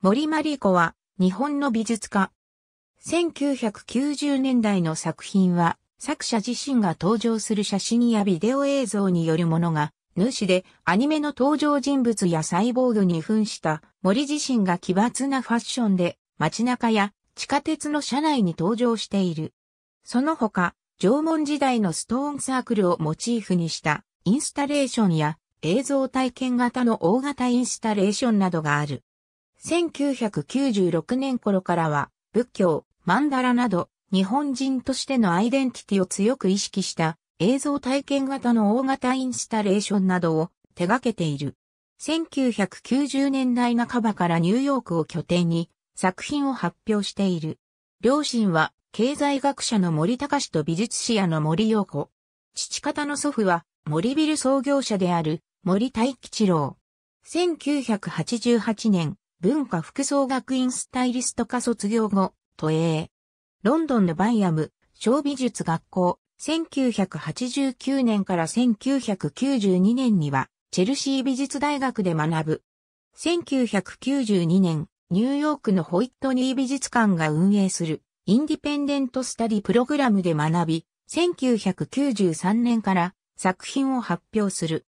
森真理子は日本の美術家。1990年代の作品は作者自身が登場する写真やビデオ映像によるものが主でアニメの登場人物やサイボーグに扮した森自身が奇抜なファッションで街中や地下鉄の車内に登場している。その他、縄文時代のストーンサークルをモチーフにしたインスタレーションや映像体験型の大型インスタレーションなどがある。1996年頃からは、仏教、マンダラなど、日本人としてのアイデンティティを強く意識した映像体験型の大型インスタレーションなどを手掛けている。1990年代半ばからニューヨークを拠点に作品を発表している。両親は経済学者の森隆と美術史屋の森陽子。父方の祖父は森ビル創業者である森大吉郎。1988年、文化服装学院スタイリスト科卒業後、都営。ロンドンのバイアム、小美術学校、1989年から1992年には、チェルシー美術大学で学ぶ。1992年、ニューヨークのホイットニー美術館が運営する、インディペンデントスタディプログラムで学び、1993年から作品を発表する。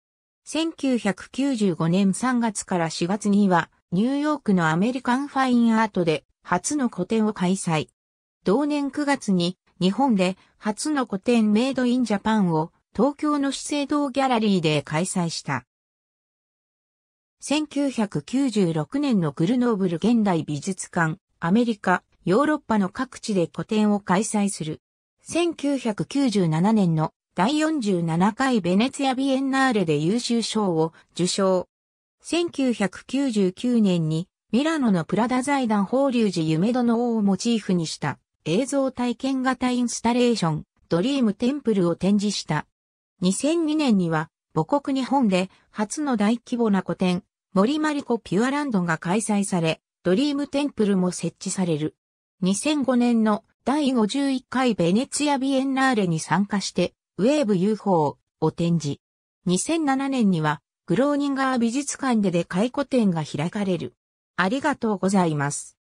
1995年3月から4月には、ニューヨークのアメリカンファインアートで初の個展を開催。同年9月に日本で初の個展メイドインジャパンを東京の資生堂ギャラリーで開催した。1996年のグルノーブル現代美術館、アメリカ、ヨーロッパの各地で個展を開催する。1997年の第47回ベネツィアビエンナーレで優秀賞を受賞。1999年にミラノのプラダ財団法隆寺夢殿王をモチーフにした映像体験型インスタレーションドリームテンプルを展示した。2002年には母国日本で初の大規模な古典森マリコピュアランドが開催され、ドリームテンプルも設置される。2005年の第51回ベネツィアビエンナーレに参加して、ウェーブ UFO を展示。2007年にはグローニンガー美術館でで回顧展が開かれる。ありがとうございます。